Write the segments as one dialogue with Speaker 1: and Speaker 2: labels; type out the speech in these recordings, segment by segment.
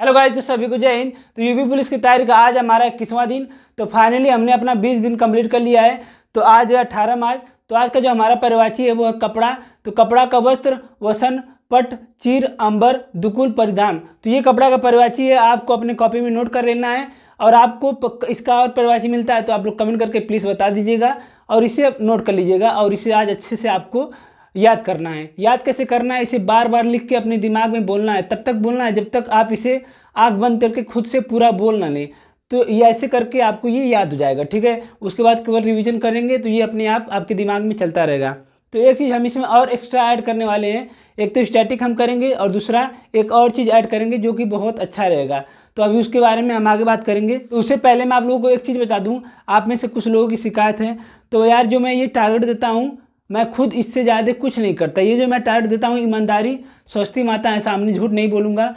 Speaker 1: hello guys तो सभी को जय हिंद तो यूपी पुलिस की तारीख आज हमारा इक्कीसवा दिन तो फाइनली हमने अपना बीस दिन कंप्लीट कर लिया है तो आज है अठारह मार्च तो आज का जो हमारा परिवाची है वो है कपड़ा तो कपड़ा का वस्त्र वसन पट चीर अंबर दुकुल परिधान तो ये कपड़ा का परिवाची है आपको अपने कॉपी में नोट कर लेना है और आपको इसका और परिवाची मिलता है तो आप लोग कमेंट करके प्लीज़ बता दीजिएगा और इसे नोट कर लीजिएगा और इसे आज अच्छे से आपको याद करना है याद कैसे करना है इसे बार बार लिख के अपने दिमाग में बोलना है तब तक बोलना है जब तक आप इसे आग बंद करके खुद से पूरा बोलना नहीं तो ये ऐसे करके आपको ये याद हो जाएगा ठीक है उसके बाद केवल रिवीजन करेंगे तो ये अपने आप आपके दिमाग में चलता रहेगा तो एक चीज़ हम इसमें और एक्स्ट्रा ऐड करने वाले हैं एक तो स्टैटिक हम करेंगे और दूसरा एक और चीज़ ऐड करेंगे जो कि बहुत अच्छा रहेगा तो अभी उसके बारे में हम आगे बात करेंगे तो उससे पहले मैं आप लोगों को एक चीज़ बता दूँ आप में से कुछ लोगों की शिकायत है तो यार जो मैं ये टारगेट देता हूँ मैं खुद इससे ज़्यादा कुछ नहीं करता ये जो मैं टारगेट देता हूँ ईमानदारी सोचती माता है सामने झूठ नहीं बोलूँगा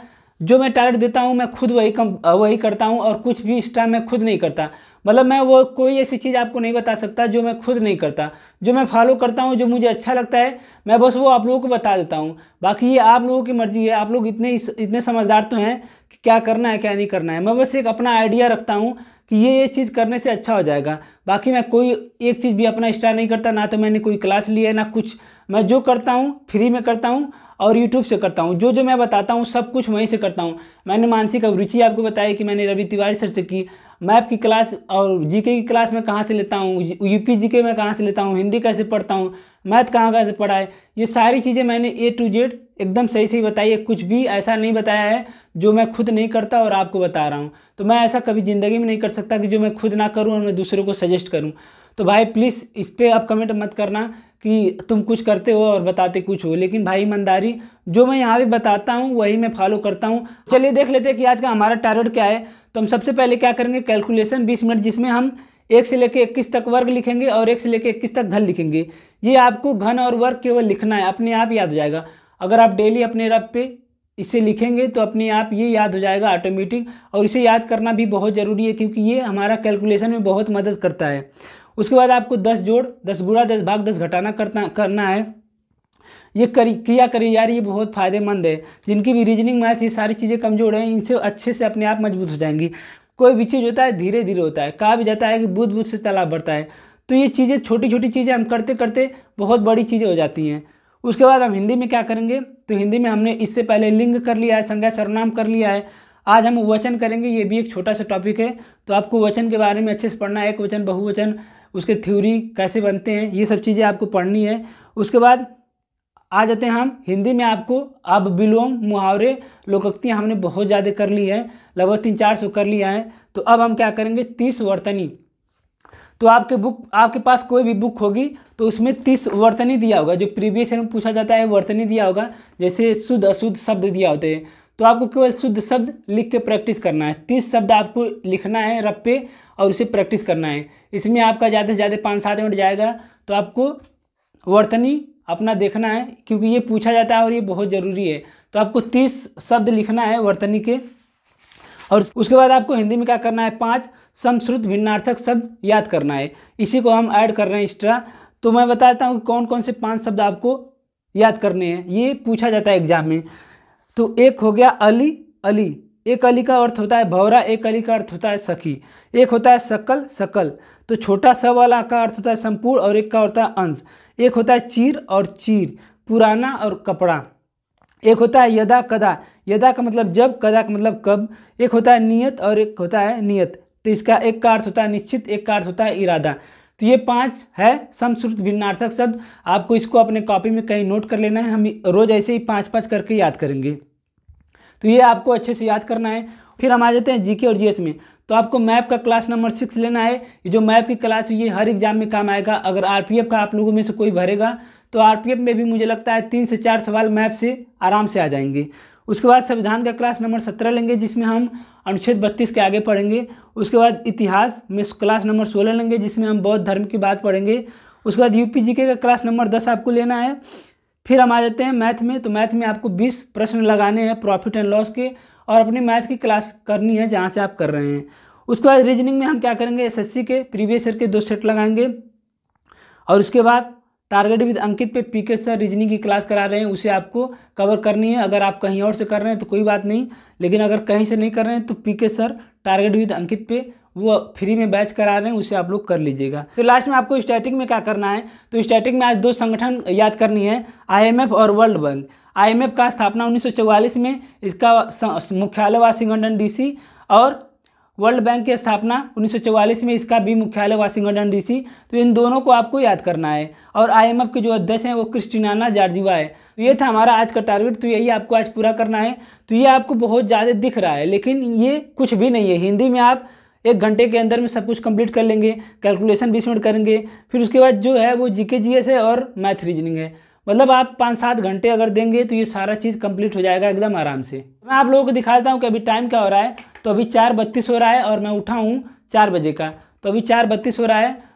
Speaker 1: जो मैं टारगेट देता हूँ मैं खुद वही कम वही करता हूँ और कुछ भी टाइम मैं खुद नहीं करता मतलब मैं वो कोई ऐसी चीज़ आपको नहीं बता सकता जो मैं खुद नहीं करता जो मैं फॉलो करता हूँ जो मुझे अच्छा लगता है मैं बस वो आप लोगों को बता देता हूँ बाकी ये आप लोगों की मर्ज़ी है आप लोग इतने इतने समझदार तो हैं कि क्या करना है क्या नहीं करना है मैं बस एक अपना आइडिया रखता हूँ कि ये ये चीज़ करने से अच्छा हो जाएगा बाकी मैं कोई एक चीज़ भी अपना स्टार नहीं करता ना तो मैंने कोई क्लास ली है ना कुछ मैं जो करता हूँ फ्री में करता हूँ और यूट्यूब से करता हूँ जो जो मैं बताता हूँ सब कुछ वहीं से करता हूँ मैंने मानसिक अभिरुचि आपको बताया कि मैंने रवि तिवारी सर से की मैप की क्लास और जीके की क्लास मैं कहाँ से लेता हूँ यूपी जीके मैं कहाँ से लेता हूँ हिंदी कैसे पढ़ता हूँ मैथ कहाँ कहाँ से पढ़ा है ये सारी चीज़ें मैंने ए टू जेड एकदम सही सही बताई है कुछ भी ऐसा नहीं बताया है जो मैं खुद नहीं करता और आपको बता रहा हूँ तो मैं ऐसा कभी ज़िंदगी में नहीं कर सकता कि जो मैं खुद ना करूँ और मैं दूसरों को सजेस्ट करूँ तो भाई प्लीज़ इस पर आप कमेंट मत करना कि तुम कुछ करते हो और बताते कुछ हो लेकिन भाई ईमानदारी जो मैं यहाँ भी बताता हूँ वही मैं फॉलो करता हूँ चलिए देख लेते हैं कि आज का हमारा टारगेट क्या है तो हम सबसे पहले क्या करेंगे कैलकुलेशन बीस मिनट जिसमें हम एक से लेकर इक्कीस तक वर्ग लिखेंगे और एक से लेकर इक्कीस तक घन लिखेंगे ये आपको घन और वर्ग केवल लिखना है अपने आप याद हो जाएगा अगर आप डेली अपने रब पे इसे लिखेंगे तो अपने आप ये याद हो जाएगा ऑटोमेटिक और इसे याद करना भी बहुत ज़रूरी है क्योंकि ये हमारा कैलकुलेशन में बहुत मदद करता है उसके बाद आपको दस जोड़ दस गुड़ा दस भाग दस घटाना करना करना है ये करी किया करिए यार ये बहुत फ़ायदेमंद है जिनकी भी रीजनिंग मैथ ये सारी चीज़ें कमज़ोर हैं इनसे अच्छे से अपने आप मजबूत हो जाएंगी कोई भी चीज़ होता है धीरे धीरे होता है कहा भी जाता है कि बुध बुध से तालाब बढ़ता है तो ये चीज़ें छोटी छोटी चीज़ें हम करते करते बहुत बड़ी चीज़ें हो जाती हैं उसके बाद हम हिंदी में क्या करेंगे तो हिंदी में हमने इससे पहले लिंग कर लिया है संज्ञा सर्वनाम कर लिया है आज हम वचन करेंगे ये भी एक छोटा सा टॉपिक है तो आपको वचन के बारे में अच्छे से पढ़ना है एक वचन बहुवचन उसके थ्योरी कैसे बनते हैं ये सब चीज़ें आपको पढ़नी है उसके बाद आ जाते हैं हम हिंदी में आपको अब विलोम मुहावरे लोकोक्तियाँ हमने बहुत ज़्यादा कर ली है लगभग तीन चार सौ कर लिया है तो अब हम क्या करेंगे तीस वर्तनी तो आपके बुक आपके पास कोई भी बुक होगी तो उसमें तीस वर्तनी दिया होगा जो प्रीवियस ईयर में पूछा जाता है वर्तनी दिया होगा जैसे शुद्ध अशुद्ध शब्द दिया होते हैं तो आपको केवल शुद्ध शब्द लिख के प्रैक्टिस करना है तीस शब्द आपको लिखना है रब पे और उसे प्रैक्टिस करना है इसमें आपका ज़्यादा से ज़्यादा पाँच सात मिनट जाएगा तो आपको वर्तनी अपना देखना है क्योंकि ये पूछा जाता है और ये बहुत ज़रूरी है तो आपको तीस शब्द लिखना है वर्तनी के और उसके बाद आपको हिंदी में क्या करना है पाँच समश्रुत भिन्नार्थक शब्द याद करना है इसी को हम ऐड कर रहे हैं एक्स्ट्रा तो मैं बताता हूँ कौन कौन से पाँच शब्द आपको याद करने हैं ये पूछा जाता है एग्जाम में तो एक हो गया अली अली एक अली का अर्थ होता है भवरा एक अली का अर्थ होता है सखी एक होता है सकल सकल तो छोटा स वाला का अर्थ होता है संपूर्ण और एक का होता है अंश एक होता है चीर और चीर पुराना और कपड़ा एक होता है यदा कदा यदा का मतलब जब कदा का मतलब कब एक होता है नियत और एक होता है नियत तो इसका एक का अर्थ होता है निश्चित एक का अर्थ होता है इरादा तो ये पांच है समश्रुत भिन्नार्थक शब्द आपको इसको अपने कॉपी में कहीं नोट कर लेना है हम रोज़ ऐसे ही पाँच पाँच करके याद करेंगे तो ये आपको अच्छे से याद करना है फिर हम आ जाते हैं जीके और जीएस में तो आपको मैप का क्लास नंबर सिक्स लेना है जो मैप की क्लास ये हर एग्जाम में काम आएगा अगर आरपीएफ का आप लोगों में से कोई भरेगा तो आरपीएफ में भी मुझे लगता है तीन से चार सवाल मैप से आराम से आ जाएंगे उसके बाद संविधान का क्लास नंबर सत्रह लेंगे जिसमें हम अनुच्छेद बत्तीस के आगे पढ़ेंगे उसके बाद इतिहास में क्लास नंबर सोलह लेंगे जिसमें हम बौद्ध धर्म की बात पढ़ेंगे उसके बाद यू का क्लास नंबर दस आपको लेना है फिर हम आ जाते हैं मैथ में तो मैथ में आपको बीस प्रश्न लगाने हैं प्रॉफिट एंड लॉस के और अपनी मैथ की क्लास करनी है जहाँ से आप कर रहे हैं उसके बाद रीजनिंग में हम क्या करेंगे एसएससी के प्रीवियस ईयर के दो सेट लगाएंगे और उसके बाद टारगेट विद अंकित पे पीके सर रीजनिंग की क्लास करा रहे हैं उसे आपको कवर करनी है अगर आप कहीं और से कर रहे हैं तो कोई बात नहीं लेकिन अगर कहीं से नहीं कर रहे हैं तो PK sir target with Ankit पे वो फ्री में बैच करा रहे हैं उसे आप लोग कर लीजिएगा तो लास्ट में आपको स्टैटिक में क्या करना है तो स्टैटिक में आज दो संगठन याद करनी है आईएमएफ और वर्ल्ड बैंक आईएमएफ का स्थापना 1944 में इसका मुख्यालय वाशिंगटन डीसी और वर्ल्ड बैंक की स्थापना 1944 में इसका भी मुख्यालय वाशिंगटन डीसी तो इन दोनों को आपको याद करना है और आईएमएफ के जो अध्यक्ष हैं वो क्रिस्टिनाना जार्जिवा है तो ये था हमारा आज का टारगेट तो यही आपको आज पूरा करना है तो ये आपको बहुत ज़्यादा दिख रहा है लेकिन ये कुछ भी नहीं है हिंदी में आप एक घंटे के अंदर में सब कुछ कंप्लीट कर लेंगे कैलकुलेशन बीस मिनट करेंगे फिर उसके बाद जो है वो जीके जीएस है और मैथ रीजनिंग है मतलब आप पाँच सात घंटे अगर देंगे तो ये सारा चीज़ कंप्लीट हो जाएगा एकदम आराम से मैं आप लोगों को दिखाता हूँ कि अभी टाइम क्या हो रहा है तो अभी चार बत्तीस हो रहा है और मैं उठा हूँ चार बजे का तो अभी चार बत्तीस हो रहा है